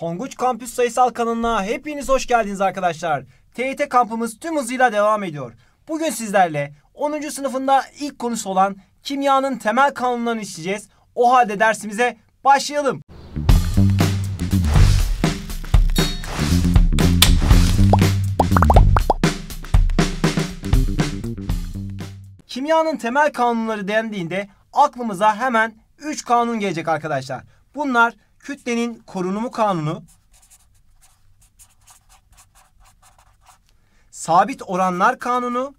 Tonguç Kampüs Sayısal kanalına hepiniz hoş geldiniz arkadaşlar. TYT kampımız tüm hızıyla devam ediyor. Bugün sizlerle 10. sınıfında ilk konusu olan kimyanın temel kanunlarını işleyeceğiz. O halde dersimize başlayalım. Kimyanın temel kanunları dendiğinde aklımıza hemen 3 kanun gelecek arkadaşlar. Bunlar Kütlenin korunumu kanunu sabit oranlar kanunu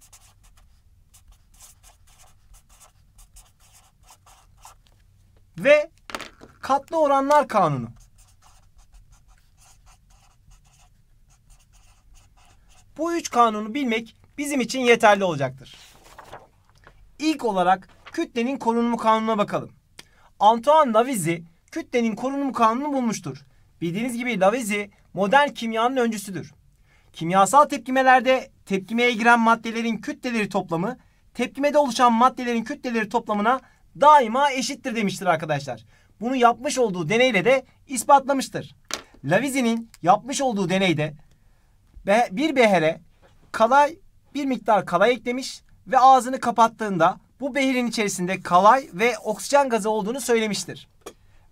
ve katlı oranlar kanunu. Bu üç kanunu bilmek bizim için yeterli olacaktır. İlk olarak kütlenin korunumu kanununa bakalım. Antoine Lavoisier kütlenin korunumu kanunu bulmuştur. Bildiğiniz gibi Lavezzi modern kimyanın öncüsüdür. Kimyasal tepkimelerde tepkimeye giren maddelerin kütleleri toplamı tepkimede oluşan maddelerin kütleleri toplamına daima eşittir demiştir arkadaşlar. Bunu yapmış olduğu deneyle de ispatlamıştır. Lavizzi'nin yapmış olduğu deneyde bir behere kalay bir miktar kalay eklemiş ve ağzını kapattığında bu behirin içerisinde kalay ve oksijen gazı olduğunu söylemiştir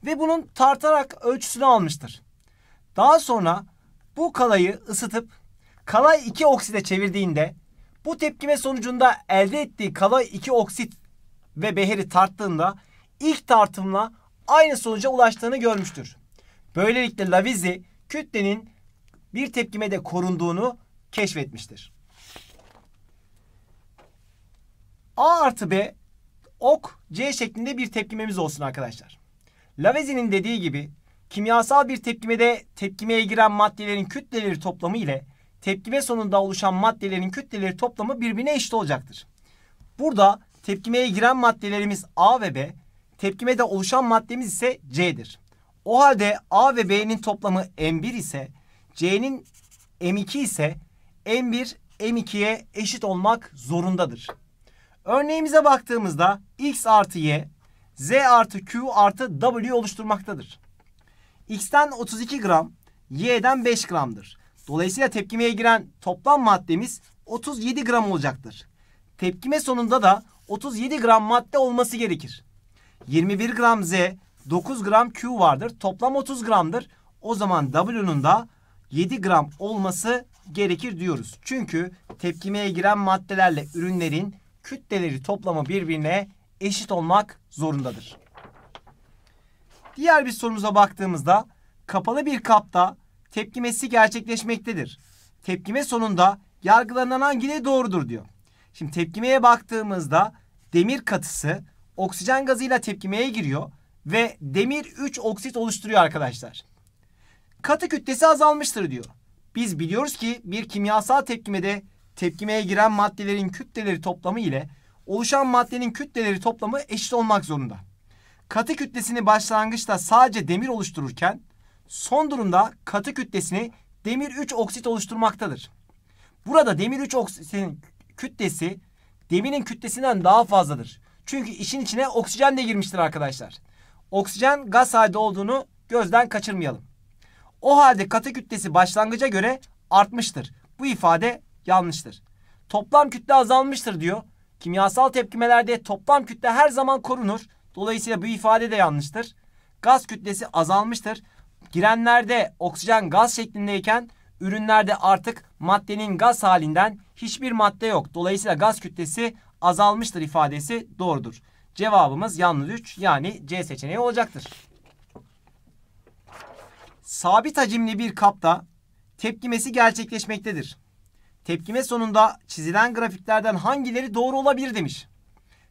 ve bunun tartarak ölçüsünü almıştır. Daha sonra bu kalayı ısıtıp kalay 2 okside çevirdiğinde bu tepkime sonucunda elde ettiği kalay 2 oksit ve beheri tarttığında ilk tartımla aynı sonuca ulaştığını görmüştür. Böylelikle Lavizi kütlenin bir tepkimede korunduğunu keşfetmiştir. A artı B ok C şeklinde bir tepkimemiz olsun arkadaşlar. Lavezinin dediği gibi kimyasal bir tepkimede tepkimeye giren maddelerin kütleleri toplamı ile tepkime sonunda oluşan maddelerin kütleleri toplamı birbirine eşit olacaktır. Burada tepkimeye giren maddelerimiz A ve B, tepkimede oluşan maddemiz ise C'dir. O halde A ve B'nin toplamı M1 ise C'nin M2 ise M1 M2'ye eşit olmak zorundadır. Örneğimize baktığımızda x artı y Z artı Q artı W oluşturmaktadır. X'ten 32 gram, Y'den 5 gramdır. Dolayısıyla tepkimeye giren toplam maddemiz 37 gram olacaktır. Tepkime sonunda da 37 gram madde olması gerekir. 21 gram Z, 9 gram Q vardır. Toplam 30 gramdır. O zaman W'nun da 7 gram olması gerekir diyoruz. Çünkü tepkimeye giren maddelerle ürünlerin kütleleri toplamı birbirine eşit olmak zorundadır. Diğer bir sorumuza baktığımızda kapalı bir kapta tepkimesi gerçekleşmektedir. Tepkime sonunda yargılanan hangileri doğrudur diyor. Şimdi tepkimeye baktığımızda demir katısı oksijen gazıyla tepkimeye giriyor ve demir 3 oksit oluşturuyor arkadaşlar. Katı kütlesi azalmıştır diyor. Biz biliyoruz ki bir kimyasal tepkimede tepkimeye giren maddelerin kütleleri toplamı ile oluşan maddenin kütleleri toplamı eşit olmak zorunda. Katı kütlesini başlangıçta sadece demir oluştururken son durumda katı kütlesini demir 3 oksit oluşturmaktadır. Burada demir 3 oksitin kütlesi demirin kütlesinden daha fazladır. Çünkü işin içine oksijen de girmiştir arkadaşlar. Oksijen gaz halde olduğunu gözden kaçırmayalım. O halde katı kütlesi başlangıca göre artmıştır. Bu ifade yanlıştır. Toplam kütle azalmıştır diyor. Kimyasal tepkimelerde toplam kütle her zaman korunur. Dolayısıyla bu ifade de yanlıştır. Gaz kütlesi azalmıştır. Girenlerde oksijen gaz şeklindeyken ürünlerde artık maddenin gaz halinden hiçbir madde yok. Dolayısıyla gaz kütlesi azalmıştır ifadesi doğrudur. Cevabımız yalnız 3 yani C seçeneği olacaktır. Sabit hacimli bir kapta tepkimesi gerçekleşmektedir. Tepkime sonunda çizilen grafiklerden hangileri doğru olabilir demiş.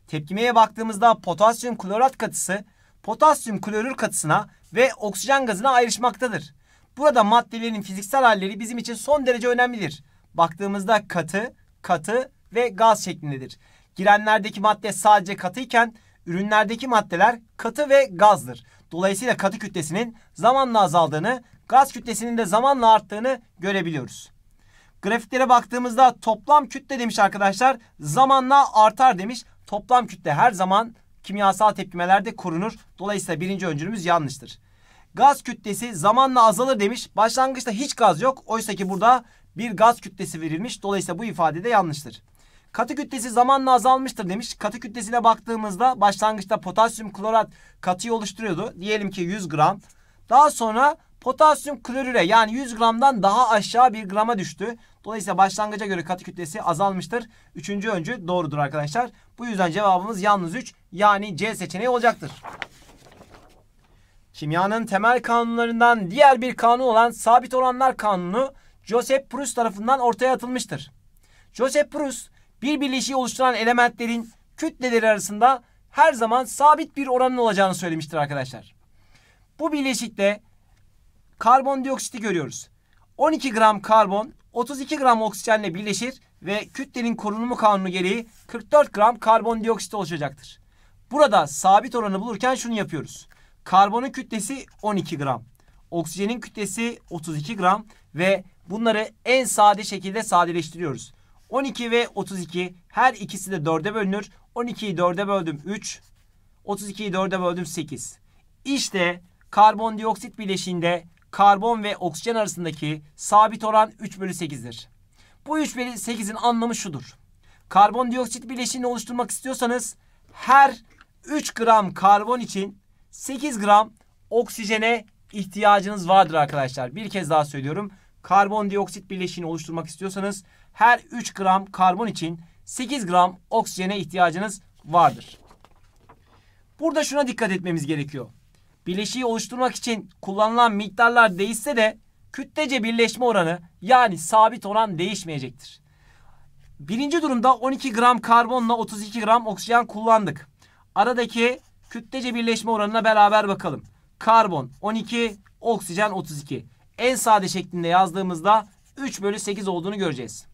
Tepkimeye baktığımızda potasyum klorat katısı potasyum klorür katısına ve oksijen gazına ayrışmaktadır. Burada maddelerin fiziksel halleri bizim için son derece önemlidir. Baktığımızda katı, katı ve gaz şeklindedir. Girenlerdeki madde sadece katı ürünlerdeki maddeler katı ve gazdır. Dolayısıyla katı kütlesinin zamanla azaldığını, gaz kütlesinin de zamanla arttığını görebiliyoruz. Grafiklere baktığımızda toplam kütle demiş arkadaşlar zamanla artar demiş. Toplam kütle her zaman kimyasal tepkimelerde korunur. Dolayısıyla birinci öncülümüz yanlıştır. Gaz kütlesi zamanla azalır demiş. Başlangıçta hiç gaz yok. Oysa ki burada bir gaz kütlesi verilmiş. Dolayısıyla bu ifade de yanlıştır. Katı kütlesi zamanla azalmıştır demiş. Katı kütlesine baktığımızda başlangıçta potasyum klorat katıyı oluşturuyordu. Diyelim ki 100 gram. Daha sonra Potasyum klorüre yani 100 gramdan daha aşağı 1 grama düştü. Dolayısıyla başlangıca göre katı kütlesi azalmıştır. Üçüncü öncü doğrudur arkadaşlar. Bu yüzden cevabımız yalnız 3 yani C seçeneği olacaktır. Kimyanın temel kanunlarından diğer bir kanun olan sabit oranlar kanunu Joseph Proust tarafından ortaya atılmıştır. Joseph Proust bir bileşiği oluşturan elementlerin kütleleri arasında her zaman sabit bir oranın olacağını söylemiştir arkadaşlar. Bu bileşikte karbondioksiti görüyoruz. 12 gram karbon 32 gram oksijenle birleşir ve kütlenin korunumu kanunu gereği 44 gram karbondioksit oluşacaktır. Burada sabit oranı bulurken şunu yapıyoruz. Karbonun kütlesi 12 gram. Oksijenin kütlesi 32 gram ve bunları en sade şekilde sadeleştiriyoruz. 12 ve 32 her ikisi de 4'e bölünür. 12'yi 4'e böldüm 3. 32'yi 4'e böldüm 8. İşte karbondioksit bileşiğinde karbon ve oksijen arasındaki sabit oran 3 bölü 8'dir. Bu 3 bölü 8'in anlamı şudur. Karbondioksit bileşiğini oluşturmak istiyorsanız her 3 gram karbon için 8 gram oksijene ihtiyacınız vardır arkadaşlar. Bir kez daha söylüyorum. Karbondioksit bileşiğini oluşturmak istiyorsanız her 3 gram karbon için 8 gram oksijene ihtiyacınız vardır. Burada şuna dikkat etmemiz gerekiyor bileşiği oluşturmak için kullanılan miktarlar değişse de kütlece birleşme oranı yani sabit oran değişmeyecektir. Birinci durumda 12 gram karbonla 32 gram oksijen kullandık. Aradaki kütlece birleşme oranına beraber bakalım. Karbon 12, oksijen 32. En sade şeklinde yazdığımızda 3 bölü 8 olduğunu göreceğiz.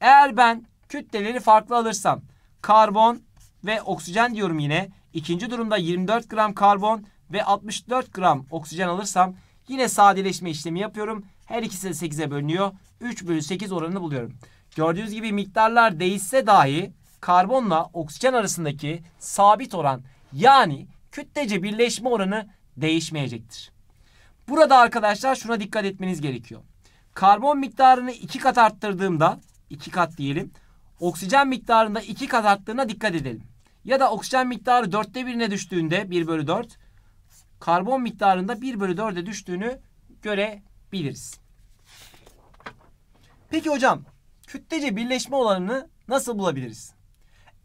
Eğer ben kütleleri farklı alırsam karbon ve oksijen diyorum yine. ikinci durumda 24 gram karbon ve 64 gram oksijen alırsam yine sadeleşme işlemi yapıyorum. Her ikisi de 8'e bölünüyor. 3 bölü 8 oranını buluyorum. Gördüğünüz gibi miktarlar değişse dahi karbonla oksijen arasındaki sabit oran yani kütlece birleşme oranı değişmeyecektir. Burada arkadaşlar şuna dikkat etmeniz gerekiyor. Karbon miktarını 2 kat arttırdığımda 2 kat diyelim. Oksijen miktarında 2 kat arttığına dikkat edelim. Ya da oksijen miktarı 4'te 1'ine düştüğünde 1 bölü 4 karbon miktarında 1 bölü 4'e düştüğünü görebiliriz. Peki hocam kütlece birleşme olanını nasıl bulabiliriz?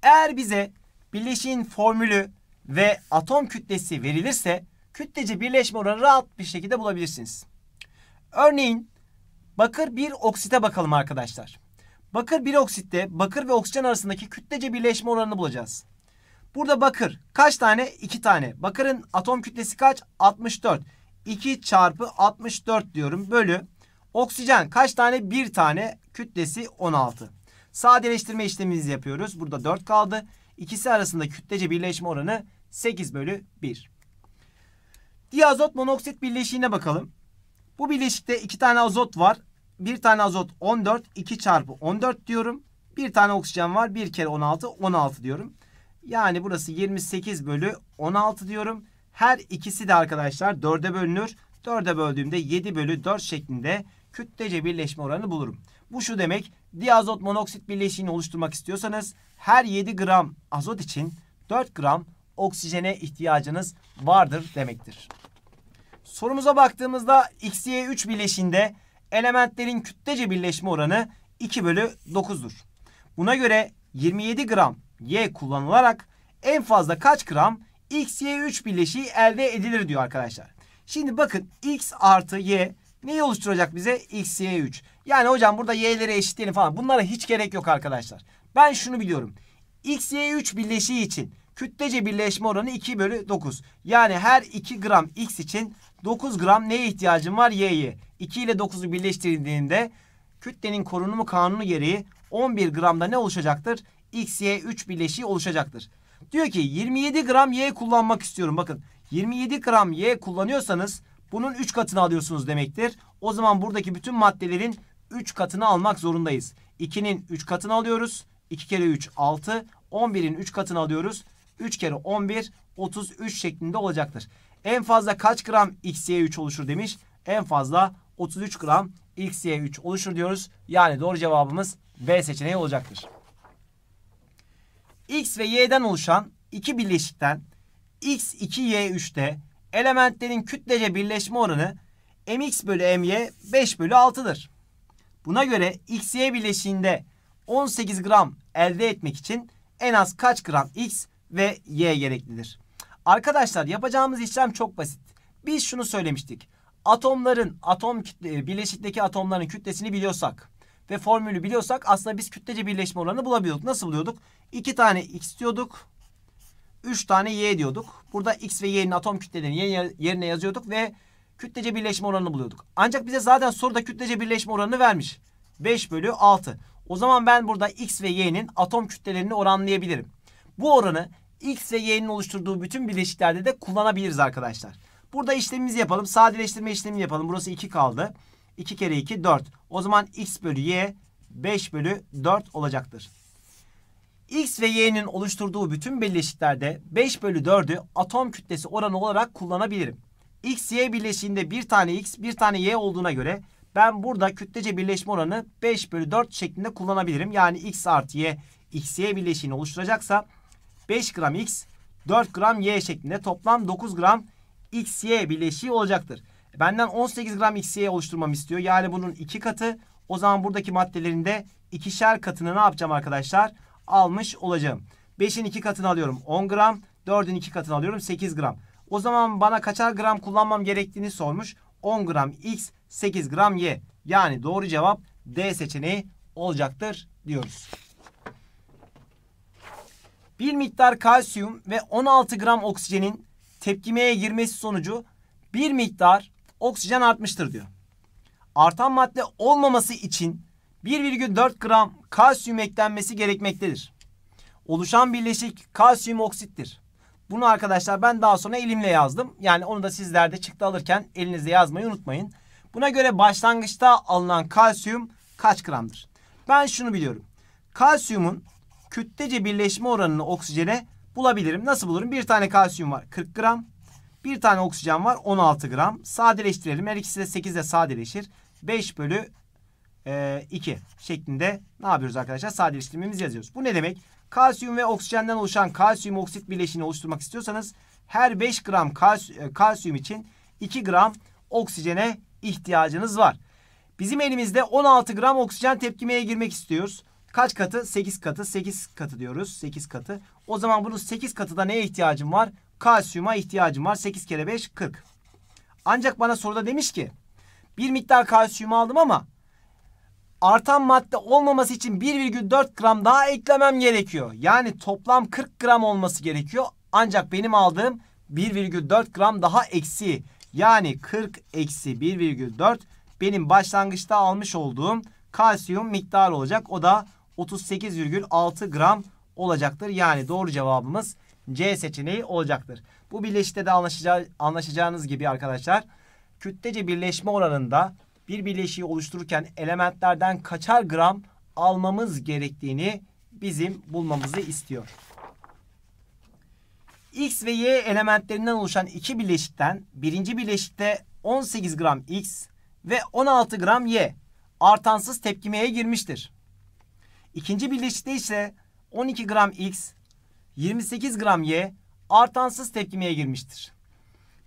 Eğer bize bileşiğin formülü ve atom kütlesi verilirse kütlece birleşme oranı rahat bir şekilde bulabilirsiniz. Örneğin bakır bir oksite bakalım arkadaşlar. Bakır bir oksitte bakır ve oksijen arasındaki kütlece birleşme oranını bulacağız. Burada bakır kaç tane? 2 tane. Bakırın atom kütlesi kaç? 64. 2 çarpı 64 diyorum bölü. Oksijen kaç tane? 1 tane. Kütlesi 16. Sadeleştirme işlemimizi yapıyoruz. Burada 4 kaldı. İkisi arasında kütlece birleşme oranı 8 bölü 1. Diazot monoksit birleşiğine bakalım. Bu birleşikte 2 tane azot var. 1 tane azot 14. 2 çarpı 14 diyorum. 1 tane oksijen var. 1 kere 16. 16 diyorum. Yani burası 28 bölü 16 diyorum. Her ikisi de arkadaşlar 4'e bölünür. 4'e böldüğümde 7 bölü 4 şeklinde kütlece birleşme oranı bulurum. Bu şu demek diazot monoksit birleşiğini oluşturmak istiyorsanız her 7 gram azot için 4 gram oksijene ihtiyacınız vardır demektir. Sorumuza baktığımızda XY3 bileşinde elementlerin kütlece birleşme oranı 2 bölü 9'dur. Buna göre 27 gram y kullanılarak en fazla kaç gram x, y 3 bileşiği elde edilir diyor arkadaşlar. Şimdi bakın x artı y neyi oluşturacak bize? x, y 3. Yani hocam burada y'leri eşitleyelim falan. Bunlara hiç gerek yok arkadaşlar. Ben şunu biliyorum. x, y 3 bileşiği için kütlece birleşme oranı 2 bölü 9. Yani her 2 gram x için 9 gram neye ihtiyacım var? Y'ye. 2 ile 9'u birleştirdiğinde kütlenin korunumu kanunu gereği 11 gramda ne oluşacaktır? x, 3 bileşiği oluşacaktır. Diyor ki 27 gram y kullanmak istiyorum. Bakın 27 gram y kullanıyorsanız bunun 3 katını alıyorsunuz demektir. O zaman buradaki bütün maddelerin 3 katını almak zorundayız. 2'nin 3 katını alıyoruz. 2 kere 3 6. 11'in 3 katını alıyoruz. 3 kere 11 33 şeklinde olacaktır. En fazla kaç gram xy3 oluşur demiş. En fazla 33 gram xy3 oluşur diyoruz. Yani doğru cevabımız B seçeneği olacaktır x ve y'den oluşan iki bileşikten x2y3'te elementlerin kütlece birleşme oranı mx bölü my 5 bölü 6'dır. Buna göre xy bileşiğinde 18 gram elde etmek için en az kaç gram x ve y gereklidir? Arkadaşlar yapacağımız işlem çok basit. Biz şunu söylemiştik. Atomların atom kütle, e, bileşikteki atomların kütlesini biliyorsak ve formülü biliyorsak aslında biz kütlece birleşme oranını bulabiliyorduk. Nasıl buluyorduk? 2 tane x diyorduk. 3 tane y diyorduk. Burada x ve y'nin atom kütlelerini yerine yazıyorduk ve kütlece birleşme oranını buluyorduk. Ancak bize zaten soruda kütlece birleşme oranını vermiş. 5 bölü 6. O zaman ben burada x ve y'nin atom kütlelerini oranlayabilirim. Bu oranı x ve y'nin oluşturduğu bütün bileşiklerde de kullanabiliriz arkadaşlar. Burada işlemimizi yapalım. Sadeleştirme işlemi yapalım. Burası 2 kaldı. 2 kere 2 4. O zaman x bölü y 5 bölü 4 olacaktır. X ve Y'nin oluşturduğu bütün birleşiklerde 5 bölü 4'ü atom kütlesi oranı olarak kullanabilirim. X, Y birleşiğinde bir tane X, bir tane Y olduğuna göre ben burada kütlece birleşme oranı 5 bölü 4 şeklinde kullanabilirim. Yani X artı Y, X, Y birleşiğini oluşturacaksa 5 gram X, 4 gram Y şeklinde toplam 9 gram X, Y birleşiği olacaktır. Benden 18 gram X, Y oluşturmamı istiyor. Yani bunun 2 katı. O zaman buradaki maddelerin de ikişer katını ne yapacağım arkadaşlar? Arkadaşlar almış olacağım. 5'in 2 katını alıyorum 10 gram. 4'ün 2 katını alıyorum 8 gram. O zaman bana kaçar gram kullanmam gerektiğini sormuş. 10 gram X 8 gram Y. Yani doğru cevap D seçeneği olacaktır diyoruz. Bir miktar kalsiyum ve 16 gram oksijenin tepkimeye girmesi sonucu bir miktar oksijen artmıştır diyor. Artan madde olmaması için 1,4 gram kalsiyum eklenmesi gerekmektedir. Oluşan bileşik kalsiyum oksittir. Bunu arkadaşlar ben daha sonra elimle yazdım. Yani onu da sizler de çıktı alırken elinizde yazmayı unutmayın. Buna göre başlangıçta alınan kalsiyum kaç gramdır? Ben şunu biliyorum. Kalsiyumun kütlece birleşme oranını oksijene bulabilirim. Nasıl bulurum? Bir tane kalsiyum var 40 gram. Bir tane oksijen var 16 gram. Sadeleştirelim. Her ikisi de 8 ile sadeleşir. 5 bölü e, 2 şeklinde ne yapıyoruz arkadaşlar? Sadeleştirmemizi yazıyoruz. Bu ne demek? Kalsiyum ve oksijenden oluşan kalsiyum oksit bileşiğini oluşturmak istiyorsanız her 5 gram kalsiyum, e, için 2 gram oksijene ihtiyacınız var. Bizim elimizde 16 gram oksijen tepkimeye girmek istiyoruz. Kaç katı? 8 katı. 8 katı diyoruz. 8 katı. O zaman bunun 8 katı da neye ihtiyacım var? Kalsiyuma ihtiyacım var. 8 kere 5 40. Ancak bana soruda demiş ki bir miktar kalsiyum aldım ama artan madde olmaması için 1,4 gram daha eklemem gerekiyor. Yani toplam 40 gram olması gerekiyor. Ancak benim aldığım 1,4 gram daha eksi. Yani 40 eksi 1,4 benim başlangıçta almış olduğum kalsiyum miktarı olacak. O da 38,6 gram olacaktır. Yani doğru cevabımız C seçeneği olacaktır. Bu birleşikte de anlaşacağı, anlaşacağınız gibi arkadaşlar kütlece birleşme oranında bir bileşiği oluştururken elementlerden kaçar gram almamız gerektiğini bizim bulmamızı istiyor. X ve Y elementlerinden oluşan iki bileşikten birinci bileşikte 18 gram X ve 16 gram Y artansız tepkimeye girmiştir. İkinci bileşikte ise 12 gram X, 28 gram Y artansız tepkimeye girmiştir.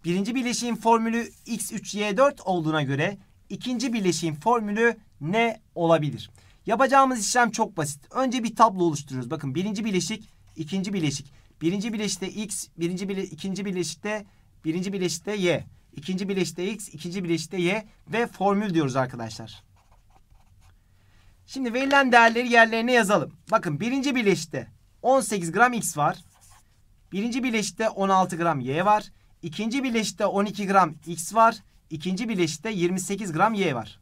Birinci bileşiğin formülü X3Y4 olduğuna göre ikinci birleşiğin formülü ne olabilir? Yapacağımız işlem çok basit. Önce bir tablo oluşturuyoruz. Bakın birinci bileşik, ikinci bileşik. Birinci birleşikte x, birinci bile, ikinci birleşikte birinci birleşikte y. İkinci birleşikte x, ikinci birleşikte y ve formül diyoruz arkadaşlar. Şimdi verilen değerleri yerlerine yazalım. Bakın birinci birleşikte 18 gram x var. Birinci birleşikte 16 gram y var. İkinci birleşikte 12 gram x var. İkinci bileşikte 28 gram Y var.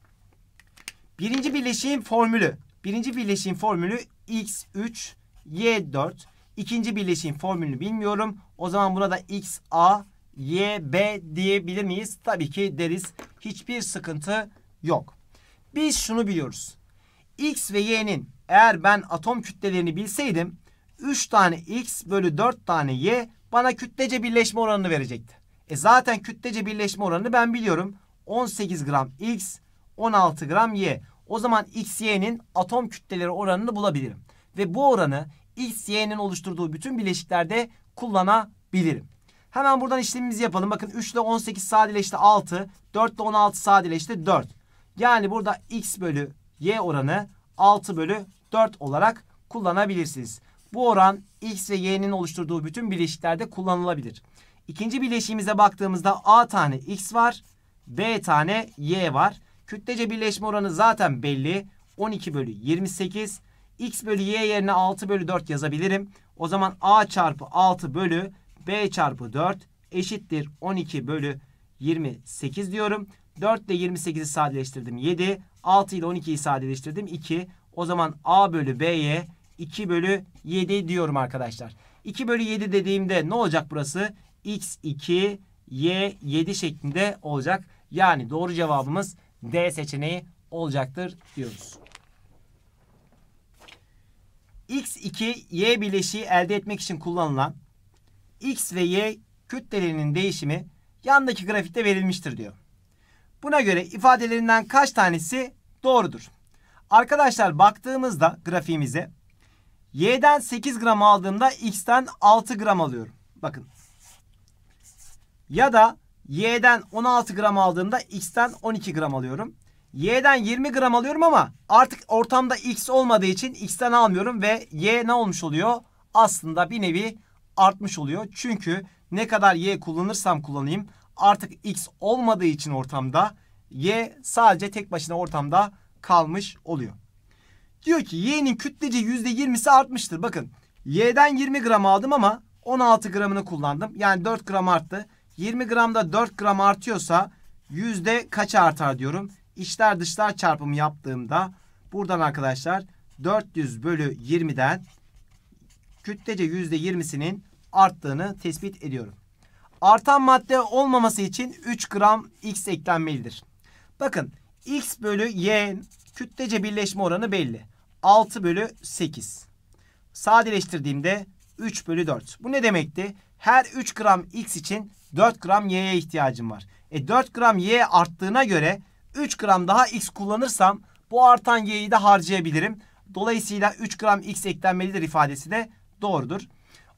Birinci bileşiğin formülü. Birinci bileşiğin formülü X3, Y4. İkinci bileşiğin formülünü bilmiyorum. O zaman buna da XA, YB diyebilir miyiz? Tabii ki deriz. Hiçbir sıkıntı yok. Biz şunu biliyoruz. X ve Y'nin eğer ben atom kütlelerini bilseydim 3 tane X bölü 4 tane Y bana kütlece birleşme oranını verecekti. E zaten kütlece birleşme oranını ben biliyorum. 18 gram X, 16 gram Y. O zaman X, Y'nin atom kütleleri oranını bulabilirim. Ve bu oranı X, Y'nin oluşturduğu bütün bileşiklerde kullanabilirim. Hemen buradan işlemimizi yapalım. Bakın 3 ile 18 sadeleşti 6. 4 ile 16 sadeleşti 4. Yani burada X bölü Y oranı 6 bölü 4 olarak kullanabilirsiniz. Bu oran X ve Y'nin oluşturduğu bütün bileşiklerde kullanılabilir. İkinci birleşiğimize baktığımızda A tane X var. B tane Y var. Kütlece birleşme oranı zaten belli. 12 bölü 28. X bölü Y yerine 6 bölü 4 yazabilirim. O zaman A çarpı 6 bölü B çarpı 4 eşittir 12 bölü 28 diyorum. 4 ile 28'i sadeleştirdim 7. 6 ile 12'yi sadeleştirdim 2. O zaman A bölü B'ye 2 bölü 7 diyorum arkadaşlar. 2 bölü 7 dediğimde ne olacak burası? x2, y7 şeklinde olacak. Yani doğru cevabımız D seçeneği olacaktır diyoruz. X2, Y bileşiği elde etmek için kullanılan X ve Y kütlelerinin değişimi yandaki grafikte verilmiştir diyor. Buna göre ifadelerinden kaç tanesi doğrudur? Arkadaşlar baktığımızda grafiğimize Y'den 8 gram aldığımda X'ten 6 gram alıyorum. Bakın ya da Y'den 16 gram aldığımda X'ten 12 gram alıyorum. Y'den 20 gram alıyorum ama artık ortamda X olmadığı için X'ten almıyorum ve Y ne olmuş oluyor? Aslında bir nevi artmış oluyor. Çünkü ne kadar Y kullanırsam kullanayım artık X olmadığı için ortamda Y sadece tek başına ortamda kalmış oluyor. Diyor ki Y'nin kütlece %20'si artmıştır. Bakın Y'den 20 gram aldım ama 16 gramını kullandım. Yani 4 gram arttı. 20 gramda 4 gram artıyorsa yüzde kaç artar diyorum. İçler dışlar çarpımı yaptığımda buradan arkadaşlar 400 bölü 20'den kütlece yüzde 20'sinin arttığını tespit ediyorum. Artan madde olmaması için 3 gram x eklenmelidir. Bakın x bölü y kütlece birleşme oranı belli. 6 bölü 8. Sadeleştirdiğimde 3 bölü 4. Bu ne demekti? Her 3 gram x için 4 gram y'ye ihtiyacım var. E 4 gram y arttığına göre 3 gram daha x kullanırsam bu artan y'yi de harcayabilirim. Dolayısıyla 3 gram x eklenmelidir ifadesi de doğrudur.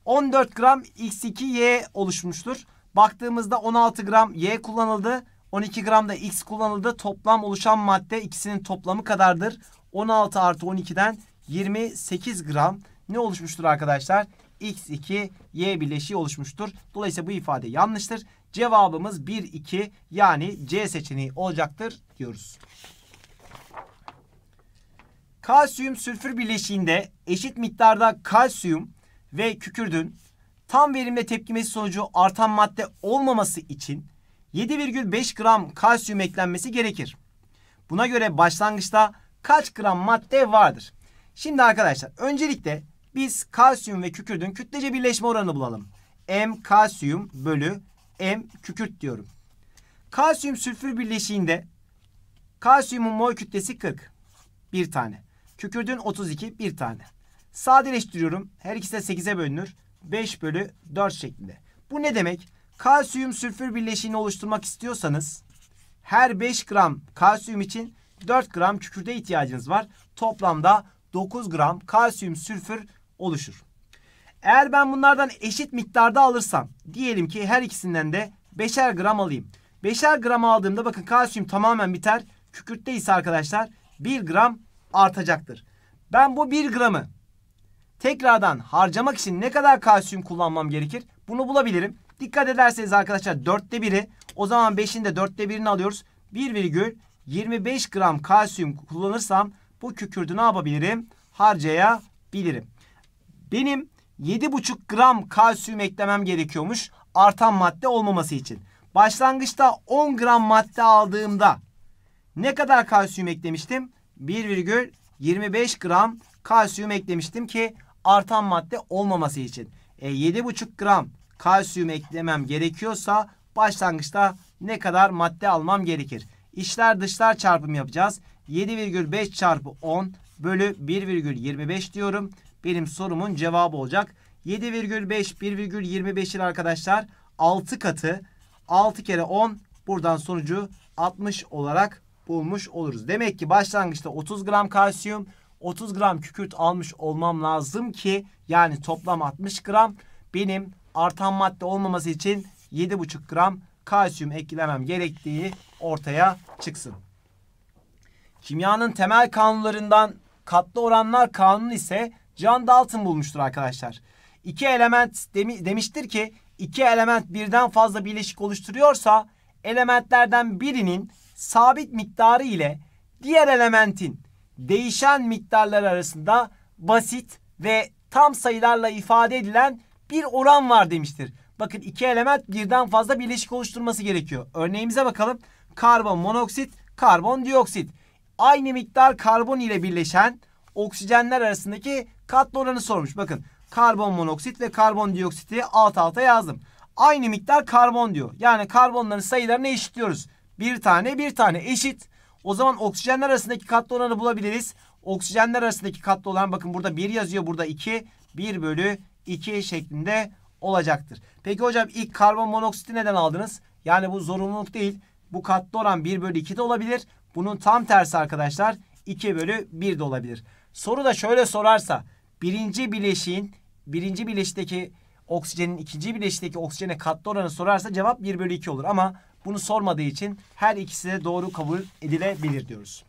14 gram x2y oluşmuştur. Baktığımızda 16 gram y kullanıldı. 12 gram da x kullanıldı. Toplam oluşan madde ikisinin toplamı kadardır. 16 artı 12'den 28 gram ne oluşmuştur arkadaşlar? x2 y bileşiği oluşmuştur. Dolayısıyla bu ifade yanlıştır. Cevabımız 1 2 yani C seçeneği olacaktır diyoruz. Kalsiyum sülfür bileşiğinde eşit miktarda kalsiyum ve kükürdün tam verimle tepkimesi sonucu artan madde olmaması için 7,5 gram kalsiyum eklenmesi gerekir. Buna göre başlangıçta kaç gram madde vardır? Şimdi arkadaşlar öncelikle biz kalsiyum ve kükürdün kütlece birleşme oranını bulalım. M kalsiyum bölü M kükürt diyorum. Kalsiyum sülfür birleşiğinde kalsiyumun mol kütlesi 40. Bir tane. Kükürdün 32 bir tane. Sadeleştiriyorum. Her ikisi de 8'e bölünür. 5 bölü 4 şeklinde. Bu ne demek? Kalsiyum sülfür birleşiğini oluşturmak istiyorsanız her 5 gram kalsiyum için 4 gram kükürde ihtiyacınız var. Toplamda 9 gram kalsiyum sülfür oluşur. Eğer ben bunlardan eşit miktarda alırsam diyelim ki her ikisinden de 5'er gram alayım. 5'er gram aldığımda bakın kalsiyum tamamen biter. Kükürtte ise arkadaşlar 1 gram artacaktır. Ben bu 1 gramı tekrardan harcamak için ne kadar kalsiyum kullanmam gerekir? Bunu bulabilirim. Dikkat ederseniz arkadaşlar 4'te 1'i o zaman 5'in de 4'te 1'ini alıyoruz. 1,25 gram kalsiyum kullanırsam bu kükürdü ne yapabilirim? Harcayabilirim. Benim 7,5 gram kalsiyum eklemem gerekiyormuş artan madde olmaması için. Başlangıçta 10 gram madde aldığımda ne kadar kalsiyum eklemiştim? 1,25 gram kalsiyum eklemiştim ki artan madde olmaması için. E, 7,5 gram kalsiyum eklemem gerekiyorsa başlangıçta ne kadar madde almam gerekir? İçler dışlar çarpım yapacağız. 7,5 çarpı 10 bölü 1,25 diyorum benim sorumun cevabı olacak. 7,5 1,25 1,25'in arkadaşlar 6 katı 6 kere 10 buradan sonucu 60 olarak bulmuş oluruz. Demek ki başlangıçta 30 gram kalsiyum 30 gram kükürt almış olmam lazım ki yani toplam 60 gram benim artan madde olmaması için 7,5 gram kalsiyum eklemem gerektiği ortaya çıksın. Kimyanın temel kanunlarından katlı oranlar kanunu ise John Dalton bulmuştur arkadaşlar. İki element demi demiştir ki iki element birden fazla bileşik oluşturuyorsa elementlerden birinin sabit miktarı ile diğer elementin değişen miktarları arasında basit ve tam sayılarla ifade edilen bir oran var demiştir. Bakın iki element birden fazla bileşik oluşturması gerekiyor. Örneğimize bakalım. Karbon monoksit, karbon dioksit. Aynı miktar karbon ile birleşen oksijenler arasındaki Katlı oranı sormuş. Bakın karbon monoksit ve karbondioksiti alt alta yazdım. Aynı miktar karbon diyor. Yani karbonların sayılarını eşitliyoruz. Bir tane bir tane eşit. O zaman oksijenler arasındaki katlı oranı bulabiliriz. Oksijenler arasındaki katlı olan bakın burada 1 yazıyor burada 2. 1 bölü 2 şeklinde olacaktır. Peki hocam ilk karbon monoksiti neden aldınız? Yani bu zorunluluk değil. Bu katlı oran 1 bölü 2 de olabilir. Bunun tam tersi arkadaşlar 2 bölü 1 de olabilir. Soru da şöyle sorarsa birinci bileşiğin birinci bileşikteki oksijenin ikinci bileşikteki oksijene katlı oranı sorarsa cevap 1 bölü 2 olur. Ama bunu sormadığı için her ikisi de doğru kabul edilebilir diyoruz.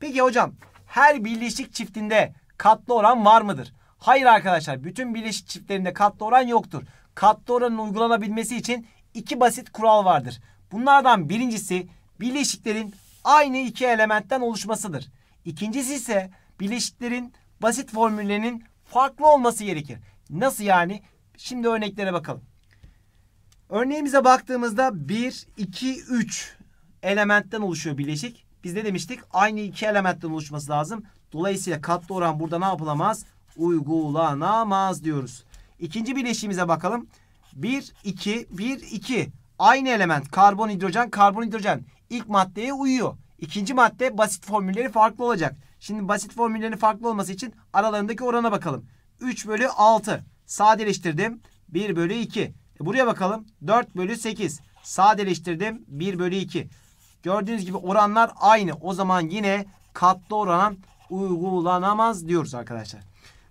Peki hocam her bileşik çiftinde katlı oran var mıdır? Hayır arkadaşlar bütün bileşik çiftlerinde katlı oran yoktur. Katlı oranın uygulanabilmesi için iki basit kural vardır. Bunlardan birincisi bileşiklerin aynı iki elementten oluşmasıdır. İkincisi ise bileşiklerin basit formüllerinin farklı olması gerekir. Nasıl yani? Şimdi örneklere bakalım. Örneğimize baktığımızda 1, 2, 3 elementten oluşuyor bileşik. Biz ne demiştik? Aynı iki elementten oluşması lazım. Dolayısıyla katlı oran burada ne yapılamaz? Uygulanamaz diyoruz. İkinci bileşiğimize bakalım. 1, 2, 1, 2. Aynı element. Karbon, hidrojen, karbon, hidrojen. İlk maddeye uyuyor. İkinci madde basit formülleri farklı olacak. Şimdi basit formüllerin farklı olması için aralarındaki orana bakalım. 3 bölü 6 sadeleştirdim. 1 bölü 2. E buraya bakalım. 4 bölü 8 sadeleştirdim. 1 bölü 2. Gördüğünüz gibi oranlar aynı. O zaman yine katlı oran uygulanamaz diyoruz arkadaşlar.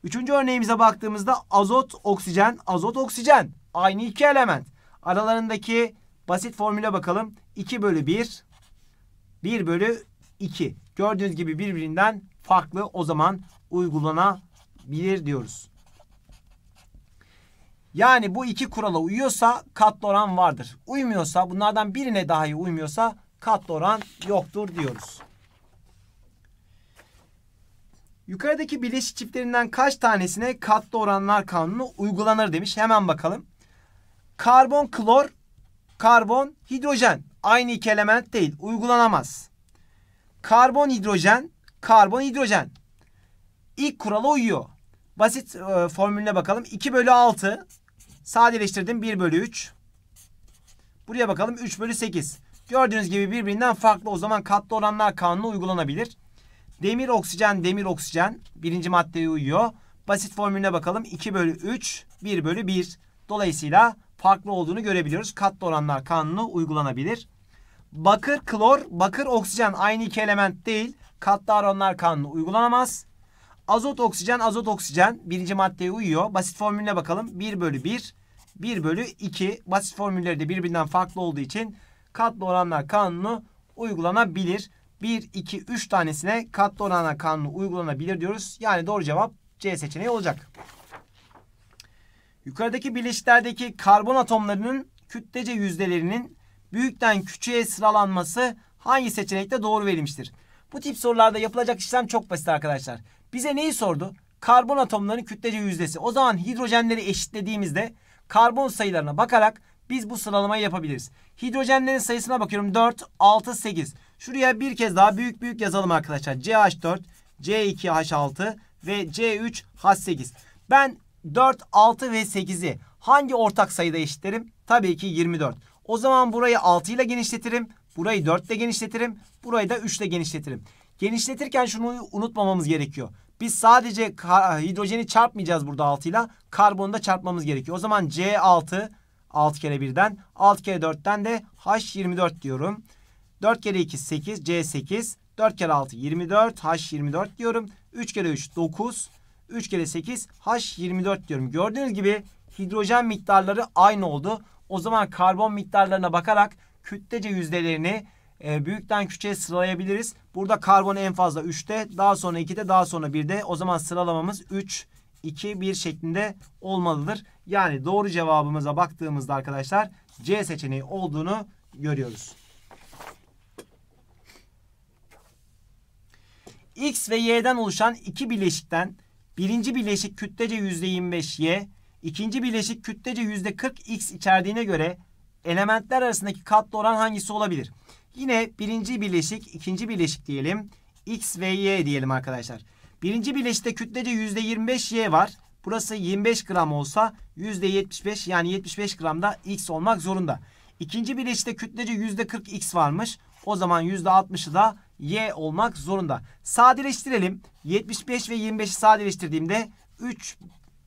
Üçüncü örneğimize baktığımızda azot, oksijen, azot, oksijen. Aynı iki element. Aralarındaki basit formüle bakalım. 2 bölü 1, 1 bölü 2. Gördüğünüz gibi birbirinden farklı o zaman uygulanabilir diyoruz. Yani bu iki kurala uyuyorsa katlı oran vardır. Uymuyorsa bunlardan birine dahi uymuyorsa katlı oran yoktur diyoruz. Yukarıdaki bileşik çiftlerinden kaç tanesine katlı oranlar kanunu uygulanır demiş. Hemen bakalım. Karbon klor, karbon hidrojen. Aynı iki element değil. Uygulanamaz. Karbon hidrojen, karbon hidrojen. İlk kurala uyuyor. Basit e, formülüne bakalım. 2 bölü 6. Sadeleştirdim 1 bölü 3. Buraya bakalım 3 bölü 8. Gördüğünüz gibi birbirinden farklı. O zaman katlı oranlar kanunu uygulanabilir. Demir oksijen, demir oksijen. Birinci maddeye uyuyor. Basit formülüne bakalım. 2 bölü 3, 1 bölü 1. Dolayısıyla farklı olduğunu görebiliyoruz. Katlı oranlar kanunu uygulanabilir. Bakır klor, bakır oksijen aynı iki element değil. Katlı aronlar kanunu uygulanamaz. Azot oksijen, azot oksijen birinci maddeye uyuyor. Basit formülüne bakalım. 1 bölü 1, 1 bölü 2. Basit formülleri de birbirinden farklı olduğu için katlı oranlar kanunu uygulanabilir. 1, 2, 3 tanesine katlı oranlar kanunu uygulanabilir diyoruz. Yani doğru cevap C seçeneği olacak. Yukarıdaki bileşiklerdeki karbon atomlarının kütlece yüzdelerinin büyükten küçüğe sıralanması hangi seçenekte doğru verilmiştir? Bu tip sorularda yapılacak işlem çok basit arkadaşlar. Bize neyi sordu? Karbon atomlarının kütlece yüzdesi. O zaman hidrojenleri eşitlediğimizde karbon sayılarına bakarak biz bu sıralamayı yapabiliriz. Hidrojenlerin sayısına bakıyorum. 4, 6, 8. Şuraya bir kez daha büyük büyük yazalım arkadaşlar. CH4, C2H6 ve C3H8. Ben 4, 6 ve 8'i hangi ortak sayıda eşitlerim? Tabii ki 24. O zaman burayı 6 ile genişletirim. Burayı 4 ile genişletirim. Burayı da 3 ile genişletirim. Genişletirken şunu unutmamamız gerekiyor. Biz sadece hidrojeni çarpmayacağız burada 6 ile. Karbonu da çarpmamız gerekiyor. O zaman C6 6 kere 1'den 6 kere 4'ten de H24 diyorum. 4 kere 2 8 C8 4 kere 6 24 H24 diyorum. 3 kere 3 9 3 kere 8 H24 diyorum. Gördüğünüz gibi hidrojen miktarları aynı oldu. O zaman karbon miktarlarına bakarak kütlece yüzdelerini e, büyükten küçüğe sıralayabiliriz. Burada karbon en fazla 3'te, daha sonra 2'de, daha sonra 1'de. O zaman sıralamamız 3, 2, 1 şeklinde olmalıdır. Yani doğru cevabımıza baktığımızda arkadaşlar C seçeneği olduğunu görüyoruz. X ve Y'den oluşan iki bileşikten birinci bileşik kütlece %25 Y, İkinci bileşik kütlece %40x içerdiğine göre elementler arasındaki katlı oran hangisi olabilir? Yine birinci bileşik, ikinci bileşik diyelim. X ve Y diyelim arkadaşlar. Birinci bileşikte kütlece %25Y var. Burası 25 gram olsa %75 yani 75 gram da X olmak zorunda. İkinci bileşikte kütlece %40X varmış. O zaman %60'ı da Y olmak zorunda. Sadeleştirelim. 75 ve 25'i sadeleştirdiğimde 3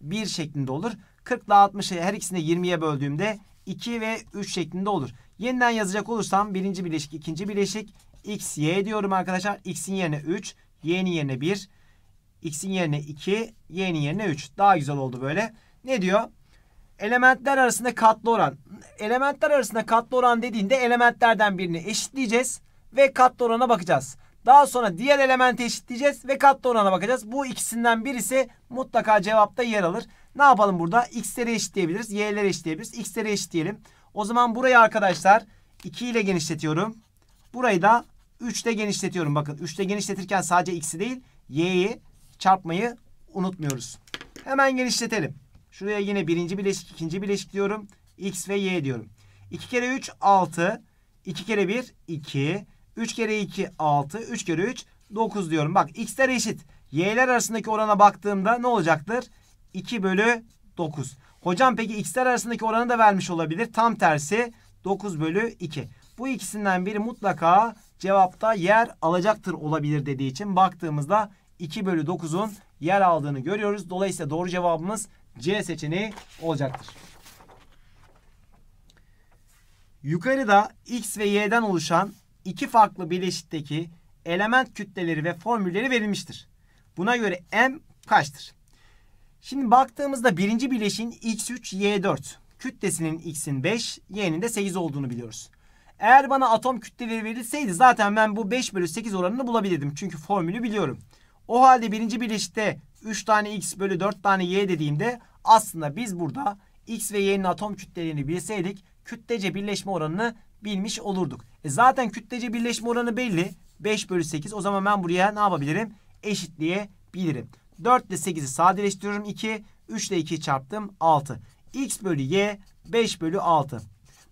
1 şeklinde olur. 40 ile 60'ı her ikisini 20'ye böldüğümde 2 ve 3 şeklinde olur. Yeniden yazacak olursam birinci bileşik, ikinci bileşik x, y diyorum arkadaşlar. x'in yerine 3, y'nin yerine 1, x'in yerine 2, y'nin yerine 3. Daha güzel oldu böyle. Ne diyor? Elementler arasında katlı oran. Elementler arasında katlı oran dediğinde elementlerden birini eşitleyeceğiz ve katlı orana bakacağız. Daha sonra diğer elementi eşitleyeceğiz ve katlı orana bakacağız. Bu ikisinden birisi mutlaka cevapta yer alır. Ne yapalım burada? X'leri eşitleyebiliriz. Y'leri eşitleyebiliriz. X'leri eşitleyelim. O zaman burayı arkadaşlar 2 ile genişletiyorum. Burayı da 3 ile genişletiyorum. Bakın 3 ile genişletirken sadece X'i değil Y'yi çarpmayı unutmuyoruz. Hemen genişletelim. Şuraya yine birinci bileşik, ikinci bileşik diyorum. X ve Y diyorum. 2 kere 3 6. 2 kere 1 2. 3 kere 2 6. 3 kere 3 9 diyorum. Bak x'ler eşit. Y'ler arasındaki orana baktığımda ne olacaktır? 2 bölü 9. Hocam peki x'ler arasındaki oranı da vermiş olabilir. Tam tersi 9 bölü 2. Bu ikisinden biri mutlaka cevapta yer alacaktır olabilir dediği için baktığımızda 2 bölü 9'un yer aldığını görüyoruz. Dolayısıyla doğru cevabımız C seçeneği olacaktır. Yukarıda x ve y'den oluşan iki farklı bileşikteki element kütleleri ve formülleri verilmiştir. Buna göre M kaçtır? Şimdi baktığımızda birinci bileşin X3, Y4. Kütlesinin X'in 5, Y'nin de 8 olduğunu biliyoruz. Eğer bana atom kütleleri verilseydi zaten ben bu 5 bölü 8 oranını bulabilirdim. Çünkü formülü biliyorum. O halde birinci bileşikte 3 tane X bölü 4 tane Y dediğimde aslında biz burada X ve Y'nin atom kütlelerini bilseydik kütlece birleşme oranını bilmiş olurduk. E zaten kütlece birleşme oranı belli. 5 bölü 8. O zaman ben buraya ne yapabilirim? Eşitleyebilirim. 4 ile 8'i sadeleştiriyorum 2. 3 ile 2 çarptım 6. X bölü Y 5 bölü 6.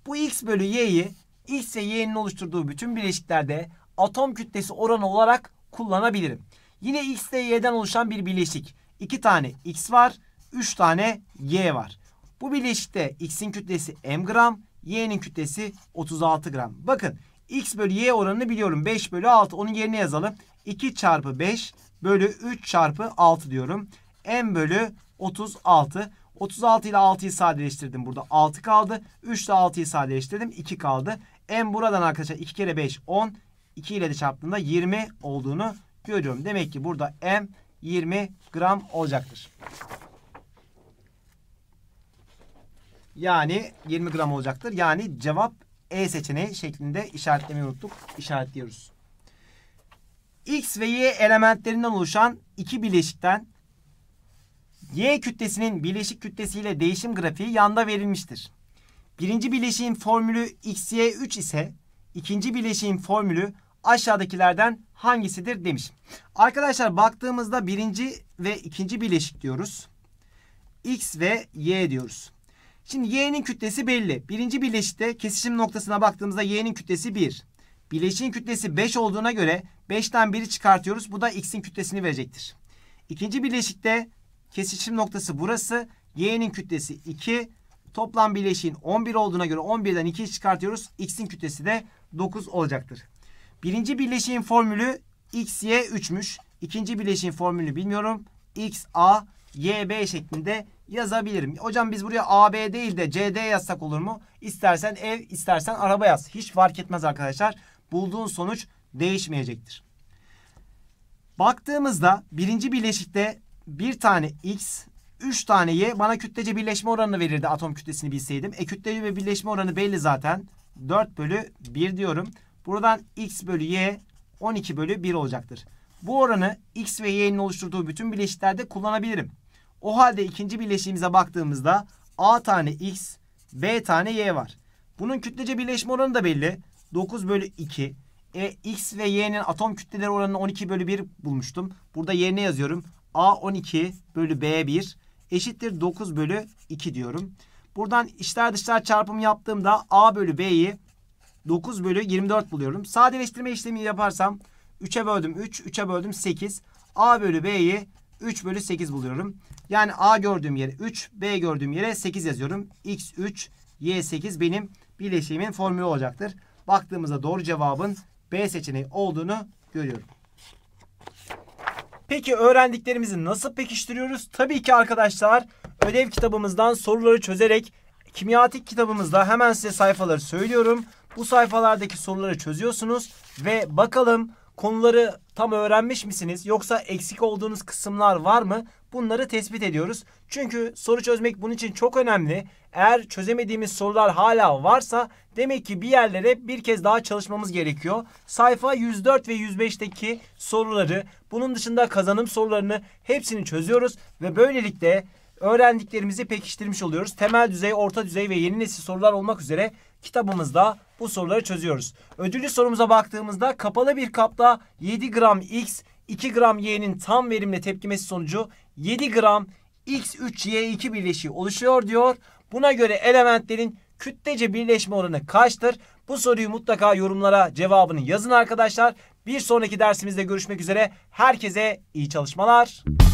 Bu X bölü Y'yi X ve Y'nin oluşturduğu bütün bileşiklerde atom kütlesi oranı olarak kullanabilirim. Yine X ile Y'den oluşan bir bileşik. 2 tane X var. 3 tane Y var. Bu bileşikte X'in kütlesi M gram. Y'nin kütlesi 36 gram. Bakın x bölü y oranını biliyorum. 5 bölü 6. Onun yerine yazalım. 2 çarpı 5 bölü 3 çarpı 6 diyorum. M bölü 36. 36 ile 6'yı sadeleştirdim. Burada 6 kaldı. 3 ile 6'yı sadeleştirdim. 2 kaldı. M buradan arkadaşlar 2 kere 5 10. 2 ile de çarptığında 20 olduğunu görüyorum. Demek ki burada M 20 gram olacaktır. Yani 20 gram olacaktır. Yani cevap E seçeneği şeklinde işaretlemeyi unuttuk. İşaretliyoruz. X ve Y elementlerinden oluşan iki bileşikten Y kütlesinin bileşik kütlesiyle değişim grafiği yanda verilmiştir. Birinci bileşiğin formülü XY3 ise ikinci bileşiğin formülü aşağıdakilerden hangisidir demiş. Arkadaşlar baktığımızda birinci ve ikinci bileşik diyoruz. X ve Y diyoruz. Şimdi y'nin kütlesi belli. Birinci bileşikte kesişim noktasına baktığımızda y'nin kütlesi 1. Bileşiğin kütlesi 5 olduğuna göre 5'ten 1'i çıkartıyoruz. Bu da x'in kütlesini verecektir. İkinci bileşikte kesişim noktası burası. Y'nin kütlesi 2. Toplam bileşiğin 11 olduğuna göre 11'den 2'yi çıkartıyoruz. X'in kütlesi de 9 olacaktır. Birinci bileşiğin formülü x XY 3'müş. İkinci bileşiğin formülünü bilmiyorum. X, A, Y, B şeklinde yazabilirim. Hocam biz buraya AB değil de CD yazsak olur mu? İstersen ev, istersen araba yaz. Hiç fark etmez arkadaşlar. Bulduğun sonuç değişmeyecektir. Baktığımızda birinci birleşikte bir tane X, üç tane Y bana kütlece birleşme oranını verirdi atom kütlesini bilseydim. E kütlece ve birleşme oranı belli zaten. 4 bölü 1 diyorum. Buradan X bölü Y 12 bölü 1 olacaktır. Bu oranı X ve Y'nin oluşturduğu bütün bileşiklerde kullanabilirim. O halde ikinci birleşiğimize baktığımızda A tane X, B tane Y var. Bunun kütlece birleşme oranı da belli. 9 bölü 2. E, X ve Y'nin atom kütleleri oranını 12 bölü 1 bulmuştum. Burada yerine yazıyorum. A 12 bölü B 1 eşittir 9 bölü 2 diyorum. Buradan içler dışlar çarpımı yaptığımda A bölü B'yi 9 bölü 24 buluyorum. Sadeleştirme işlemi yaparsam 3'e böldüm 3, 3'e böldüm 8. A bölü B'yi 3 bölü 8 buluyorum. Yani A gördüğüm yere 3, B gördüğüm yere 8 yazıyorum. X3, Y8 benim bileşiğimin formülü olacaktır. Baktığımızda doğru cevabın B seçeneği olduğunu görüyorum. Peki öğrendiklerimizi nasıl pekiştiriyoruz? Tabii ki arkadaşlar ödev kitabımızdan soruları çözerek kimyatik kitabımızda hemen size sayfaları söylüyorum. Bu sayfalardaki soruları çözüyorsunuz ve bakalım Konuları tam öğrenmiş misiniz yoksa eksik olduğunuz kısımlar var mı? Bunları tespit ediyoruz. Çünkü soru çözmek bunun için çok önemli. Eğer çözemediğimiz sorular hala varsa demek ki bir yerlere bir kez daha çalışmamız gerekiyor. Sayfa 104 ve 105'teki soruları, bunun dışında kazanım sorularını hepsini çözüyoruz ve böylelikle öğrendiklerimizi pekiştirmiş oluyoruz. Temel düzey, orta düzey ve yeni nesil sorular olmak üzere kitabımızda bu soruları çözüyoruz. Ödüllü sorumuza baktığımızda kapalı bir kapta 7 gram X, 2 gram Y'nin tam verimle tepkimesi sonucu 7 gram X3Y2 birleşiği oluşuyor diyor. Buna göre elementlerin kütlece birleşme oranı kaçtır? Bu soruyu mutlaka yorumlara cevabını yazın arkadaşlar. Bir sonraki dersimizde görüşmek üzere. Herkese iyi çalışmalar.